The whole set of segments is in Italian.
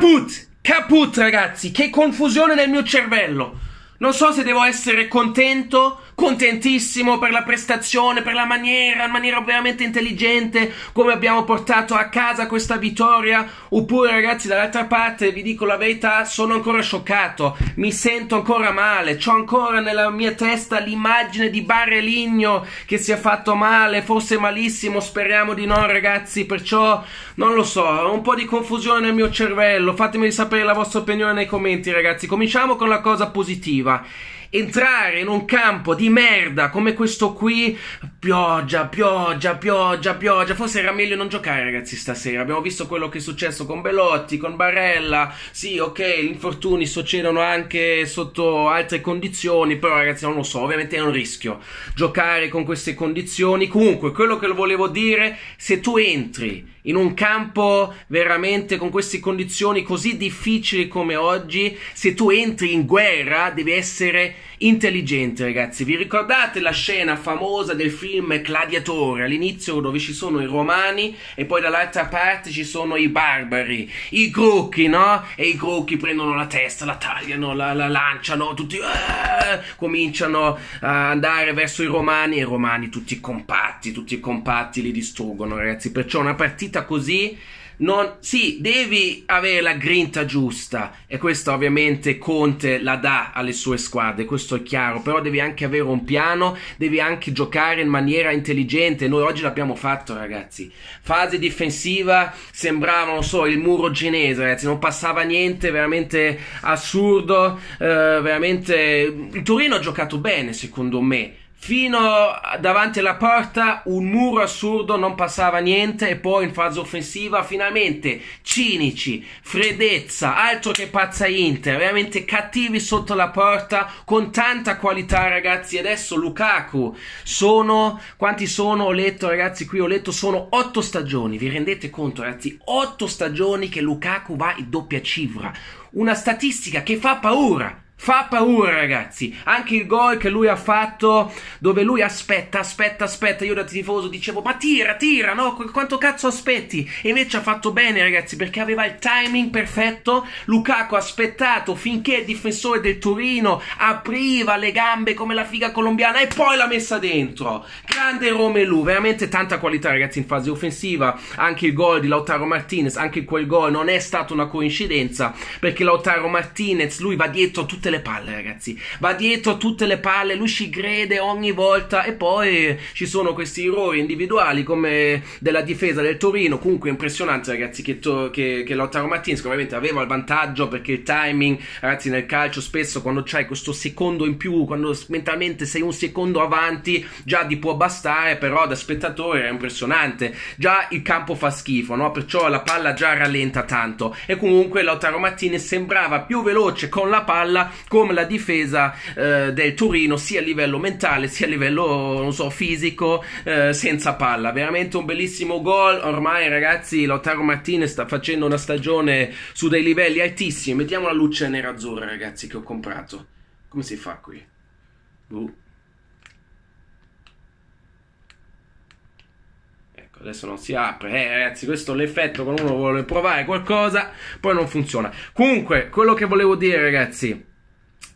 Caput! Caput, ragazzi! Che confusione nel mio cervello! Non so se devo essere contento, contentissimo per la prestazione, per la maniera, in maniera veramente intelligente, come abbiamo portato a casa questa vittoria, oppure ragazzi dall'altra parte, vi dico la verità, sono ancora scioccato, mi sento ancora male, ho ancora nella mia testa l'immagine di Barre Ligno che si è fatto male, forse malissimo, speriamo di no ragazzi, perciò non lo so, ho un po' di confusione nel mio cervello, fatemi sapere la vostra opinione nei commenti ragazzi, cominciamo con la cosa positiva. 对吧？entrare in un campo di merda come questo qui, pioggia, pioggia, pioggia, pioggia. Forse era meglio non giocare, ragazzi, stasera. Abbiamo visto quello che è successo con Belotti, con Barella. Sì, ok, gli infortuni succedono anche sotto altre condizioni, però ragazzi, non lo so, ovviamente è un rischio giocare con queste condizioni. Comunque, quello che volevo dire, se tu entri in un campo veramente con queste condizioni così difficili come oggi, se tu entri in guerra devi essere intelligente, ragazzi. Vi ricordate la scena famosa del film Gladiatore, all'inizio dove ci sono i romani e poi dall'altra parte ci sono i barbari, i crocchi, no? E i crocchi prendono la testa, la tagliano, la, la lanciano, tutti ah! cominciano a andare verso i romani e i romani tutti compatti, tutti compatti li distruggono, ragazzi. Perciò una partita così non, sì, devi avere la grinta giusta e questa ovviamente Conte la dà alle sue squadre, questo è chiaro, però devi anche avere un piano, devi anche giocare in maniera intelligente, noi oggi l'abbiamo fatto ragazzi, fase difensiva sembrava, non so, il muro cinese ragazzi, non passava niente, veramente assurdo, eh, veramente il Torino ha giocato bene secondo me, fino davanti alla porta un muro assurdo, non passava niente e poi in fase offensiva finalmente cinici, freddezza, altro che pazza Inter, veramente cattivi sotto la porta con tanta qualità ragazzi. Adesso Lukaku sono quanti sono? Ho letto ragazzi qui ho letto sono otto stagioni, vi rendete conto ragazzi? otto stagioni che Lukaku va in doppia cifra. Una statistica che fa paura. Fa paura, ragazzi. Anche il gol che lui ha fatto, dove lui aspetta, aspetta, aspetta. Io da tifoso dicevo, ma tira, tira, no? Quanto cazzo aspetti? E invece ha fatto bene, ragazzi, perché aveva il timing perfetto. Lukaku ha aspettato finché il difensore del Torino apriva le gambe come la figa colombiana e poi l'ha messa dentro. Grande Romelu, veramente tanta qualità, ragazzi, in fase offensiva. Anche il gol di Lautaro Martinez, anche quel gol non è stata una coincidenza, perché Lautaro Martinez, lui va dietro tutte tutte le palle, ragazzi. Va dietro a tutte le palle, lui ci crede ogni volta. E poi ci sono questi errori individuali come della difesa del Torino. Comunque impressionante, ragazzi, che, to- che, che Lautaro Martins ovviamente aveva il vantaggio perché il timing, ragazzi, nel calcio spesso quando c'hai questo secondo in più, quando mentalmente sei un secondo avanti, già ti può bastare, però da spettatore è impressionante. Già il campo fa schifo, no? Perciò la palla già rallenta tanto. E comunque Lautaro Martinez sembrava più veloce con la palla come la difesa eh, del Torino sia a livello mentale sia a livello so, fisico eh, senza palla veramente un bellissimo gol ormai ragazzi Lautaro Martinez sta facendo una stagione su dei livelli altissimi mettiamo la luce nera azzurra ragazzi che ho comprato come si fa qui? Uh. adesso non si apre. Eh, ragazzi, questo è l'effetto quando uno vuole provare qualcosa, poi non funziona. Comunque, quello che volevo dire, ragazzi.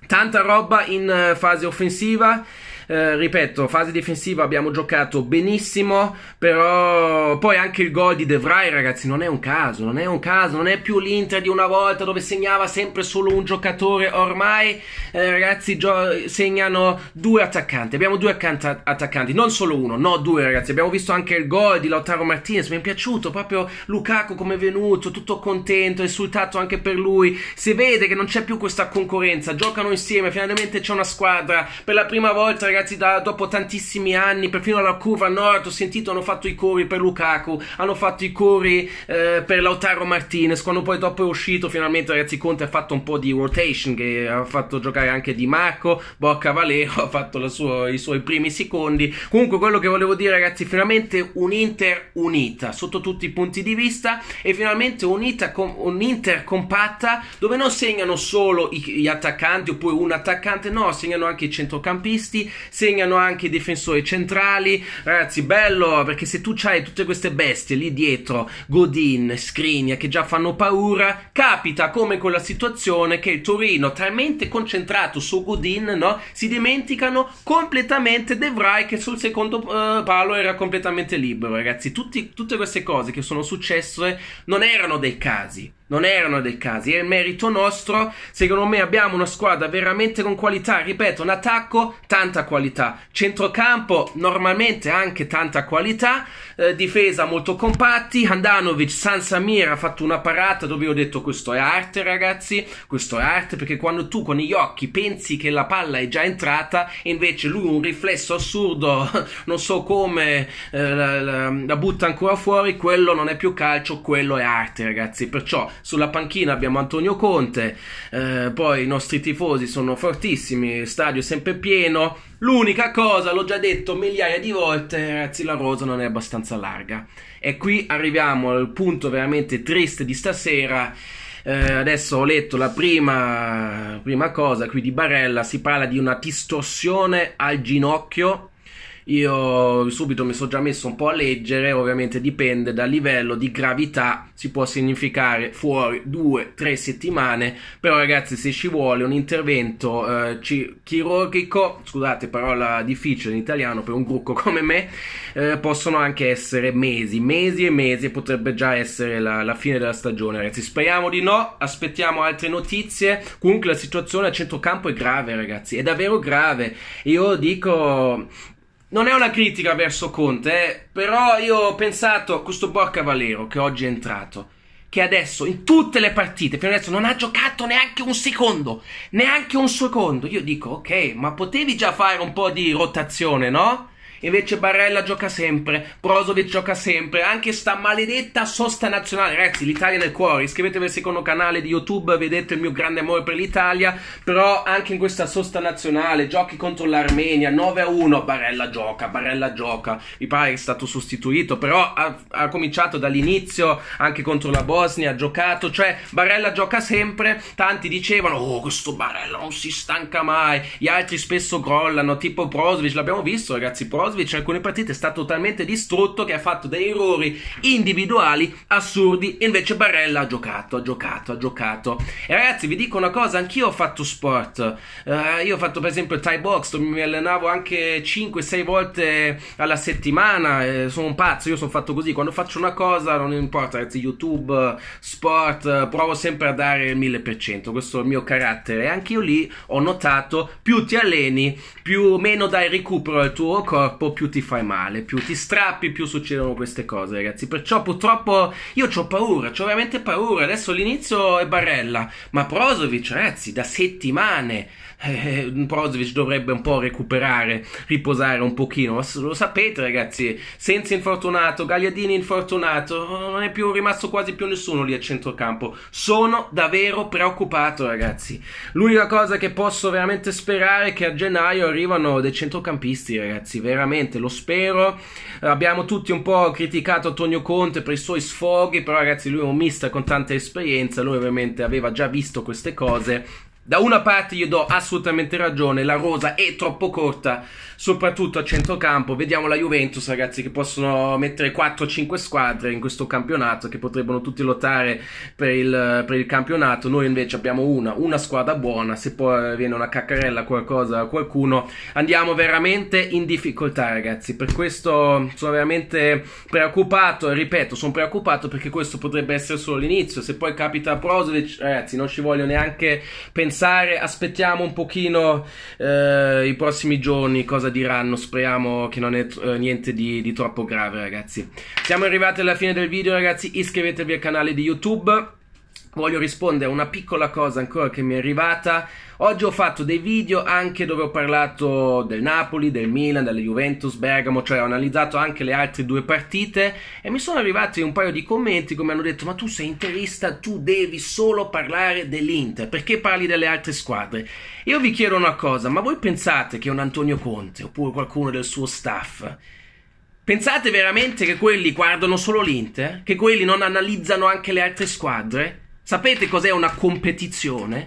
Tanta roba in eh, fase offensiva eh, ripeto, fase difensiva abbiamo giocato benissimo, però poi anche il gol di De Vrij, ragazzi, non è un caso, non è un caso, non è più l'Inter di una volta dove segnava sempre solo un giocatore, ormai eh, ragazzi gio- segnano due attaccanti, abbiamo due accant- attaccanti, non solo uno, no due ragazzi, abbiamo visto anche il gol di Lautaro Martinez, mi è piaciuto proprio Lukaku come è venuto, tutto contento, esultato anche per lui, si vede che non c'è più questa concorrenza, giocano insieme, finalmente c'è una squadra, per la prima volta ragazzi ragazzi, da, dopo tantissimi anni, perfino alla curva nord, ho sentito hanno fatto i cori per Lukaku, hanno fatto i cori eh, per Lautaro Martinez, quando poi dopo è uscito finalmente, ragazzi, Conte ha fatto un po' di rotation, che ha fatto giocare anche Di Marco, Bocca Valero ha fatto sua, i suoi primi secondi. Comunque quello che volevo dire, ragazzi, finalmente un'Inter unita, sotto tutti i punti di vista, e finalmente un'Inter compatta, dove non segnano solo i, gli attaccanti oppure un attaccante, no, segnano anche i centrocampisti, segnano anche i difensori centrali. Ragazzi, bello perché se tu hai tutte queste bestie lì dietro, Godin, Skriniar che già fanno paura, capita come quella situazione che il Torino, talmente concentrato su Godin, no, si dimenticano completamente De Vrij che sul secondo uh, palo era completamente libero, ragazzi. Tutti, tutte queste cose che sono successe non erano dei casi non erano dei casi, è il merito nostro. Secondo me abbiamo una squadra veramente con qualità, ripeto, un attacco tanta qualità, centrocampo normalmente anche tanta qualità, eh, difesa molto compatti, Handanovic, San Samir ha fatto una parata dove ho detto questo è arte ragazzi, questo è arte perché quando tu con gli occhi pensi che la palla è già entrata e invece lui un riflesso assurdo, non so come, eh, la, la, la butta ancora fuori, quello non è più calcio, quello è arte ragazzi, perciò sulla panchina abbiamo Antonio Conte, eh, poi i nostri tifosi sono fortissimi, stadio sempre pieno. L'unica cosa, l'ho già detto migliaia di volte, ragazzi, la rosa non è abbastanza larga. E qui arriviamo al punto veramente triste di stasera. Eh, adesso ho letto la prima, prima cosa qui di Barella, si parla di una distorsione al ginocchio io subito mi sono già messo un po' a leggere, ovviamente dipende dal livello di gravità, si può significare fuori 2 tre settimane, però ragazzi se ci vuole un intervento eh, ci- chirurgico, scusate parola difficile in italiano per un gruppo come me, eh, possono anche essere mesi, mesi e mesi, potrebbe già essere la, la fine della stagione ragazzi, speriamo di no, aspettiamo altre notizie, comunque la situazione a centrocampo è grave ragazzi, è davvero grave, io dico non è una critica verso Conte, eh, però io ho pensato a questo Borca Valero che oggi è entrato, che adesso in tutte le partite, fino adesso non ha giocato neanche un secondo, neanche un secondo. Io dico, ok, ma potevi già fare un po' di rotazione, no? Invece Barella gioca sempre, Brozovic gioca sempre, anche sta maledetta sosta nazionale. Ragazzi, l'Italia nel cuore. Iscrivetevi al secondo canale di YouTube, vedete il mio grande amore per l'Italia. Però anche in questa sosta nazionale, giochi contro l'Armenia, 9-1, Barella gioca, Barella gioca. Mi pare che è stato sostituito, però ha, ha cominciato dall'inizio, anche contro la Bosnia, ha giocato. Cioè, Barella gioca sempre. Tanti dicevano, oh, questo Barella non si stanca mai. Gli altri spesso crollano, tipo Brozovic, l'abbiamo visto ragazzi, Brozovic Brozovic in alcune partite è stato talmente distrutto che ha fatto dei errori individuali assurdi invece Barella ha giocato, ha giocato, ha giocato. E ragazzi vi dico una cosa, anch'io ho fatto sport, uh, io ho fatto per esempio Thai Box, mi allenavo anche 5-6 volte alla settimana, eh, sono un pazzo, io sono fatto così, quando faccio una cosa non importa ragazzi, YouTube, sport, eh, provo sempre a dare il 1000%, questo è il mio carattere e anch'io lì ho notato più ti alleni, più meno dai recupero al tuo corpo purtroppo più ti fai male, più ti strappi, più succedono queste cose, ragazzi. Perciò purtroppo io ho paura, ho veramente paura. Adesso l'inizio è Barella, ma Prozovic, ragazzi, da settimane eh, eh, Brozovic dovrebbe un po' recuperare, riposare un pochino. Lo sapete, ragazzi, senza infortunato, Gagliadini infortunato, non è più rimasto quasi più nessuno lì a centrocampo. Sono davvero preoccupato, ragazzi. L'unica cosa che posso veramente sperare è che a gennaio arrivano dei centrocampisti, ragazzi, veramente lo spero. Abbiamo tutti un po' criticato Antonio Conte per i suoi sfoghi, però ragazzi, lui è un mister con tanta esperienza, lui ovviamente aveva già visto queste cose da una parte io do assolutamente ragione, la rosa è troppo corta, soprattutto a centrocampo. Vediamo la Juventus, ragazzi, che possono mettere 4-5 squadre in questo campionato, che potrebbero tutti lottare per il, per il campionato. Noi invece abbiamo una, una squadra buona, se poi viene una caccarella qualcosa qualcuno, andiamo veramente in difficoltà, ragazzi. Per questo sono veramente preoccupato, ripeto, sono preoccupato perché questo potrebbe essere solo l'inizio. Se poi capita Prosolic, ragazzi, non ci voglio neanche pensare pensare, aspettiamo un pochino eh, i prossimi giorni cosa diranno, speriamo che non è eh, niente di, di troppo grave ragazzi. Siamo arrivati alla fine del video ragazzi, iscrivetevi al canale di YouTube voglio rispondere a una piccola cosa ancora che mi è arrivata. Oggi ho fatto dei video anche dove ho parlato del Napoli, del Milan, della Juventus, Bergamo, cioè ho analizzato anche le altre due partite e mi sono arrivati un paio di commenti come hanno detto ma tu sei interista, tu devi solo parlare dell'Inter, perché parli delle altre squadre? Io vi chiedo una cosa, ma voi pensate che un Antonio Conte oppure qualcuno del suo staff Pensate veramente che quelli guardano solo l'Inter? Che quelli non analizzano anche le altre squadre? Sapete cos'è una competizione?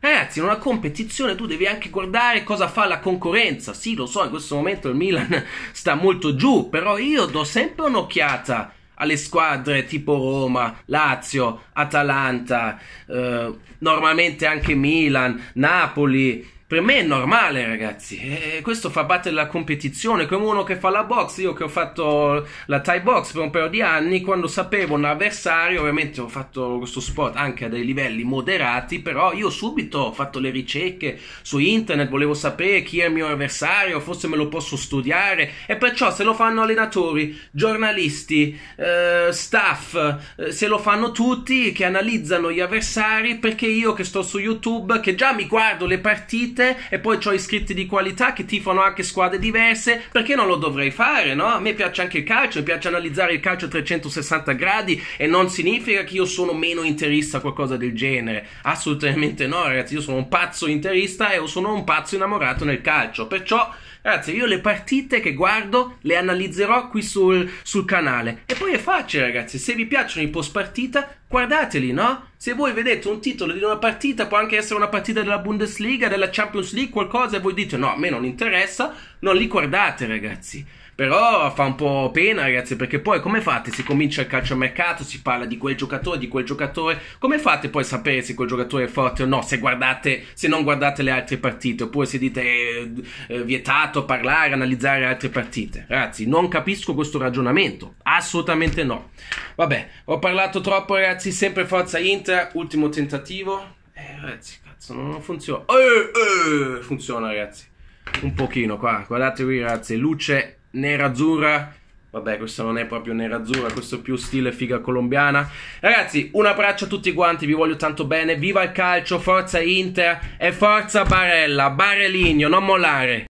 Eh, ragazzi, in una competizione tu devi anche guardare cosa fa la concorrenza. Sì, lo so, in questo momento il Milan sta molto giù, però io do sempre un'occhiata alle squadre tipo Roma, Lazio, Atalanta, eh, normalmente anche Milan, Napoli per me è normale, ragazzi. E questo fa parte della competizione. Come uno che fa la box, io che ho fatto la Thai box per un paio di anni, quando sapevo un avversario, ovviamente ho fatto questo sport anche a dei livelli moderati, però io subito ho fatto le ricerche su internet, volevo sapere chi è il mio avversario, forse me lo posso studiare. E perciò se lo fanno allenatori, giornalisti, eh, staff, eh, se lo fanno tutti che analizzano gli avversari, perché io che sto su YouTube, che già mi guardo le partite, gente e poi ho iscritti di qualità che tifano anche squadre diverse, perché non lo dovrei fare, no? A me piace anche il calcio, mi piace analizzare il calcio a 360 gradi e non significa che io sono meno interista o qualcosa del genere. Assolutamente no, ragazzi, io sono un pazzo interista e sono un pazzo innamorato nel calcio, perciò Ragazzi, io le partite che guardo le analizzerò qui sul, sul canale. E poi è facile, ragazzi. Se vi piacciono i post partita, guardateli, no? Se voi vedete un titolo di una partita, può anche essere una partita della Bundesliga, della Champions League, qualcosa, e voi dite no, a me non interessa, non li guardate, ragazzi. Però fa un po' pena, ragazzi, perché poi come fate? Si comincia il calcio a mercato, si parla di quel giocatore, di quel giocatore. Come fate poi a sapere se quel giocatore è forte o no? Se guardate, se non guardate le altre partite, oppure se dite eh, eh, vietato parlare, analizzare altre partite. Ragazzi, non capisco questo ragionamento. Assolutamente no. Vabbè, ho parlato troppo, ragazzi. Sempre forza Inter, ultimo tentativo. Eh, ragazzi, cazzo, non funziona. Eh, eh funziona, ragazzi. Un pochino qua. Guardate qui, ragazzi, luce nerazzurra. Vabbè, questo non è proprio nerazzurra, questo è più stile figa colombiana. Ragazzi, un abbraccio a tutti quanti, vi voglio tanto bene. Viva il calcio, forza Inter e forza Barella, Bareligno, non mollare.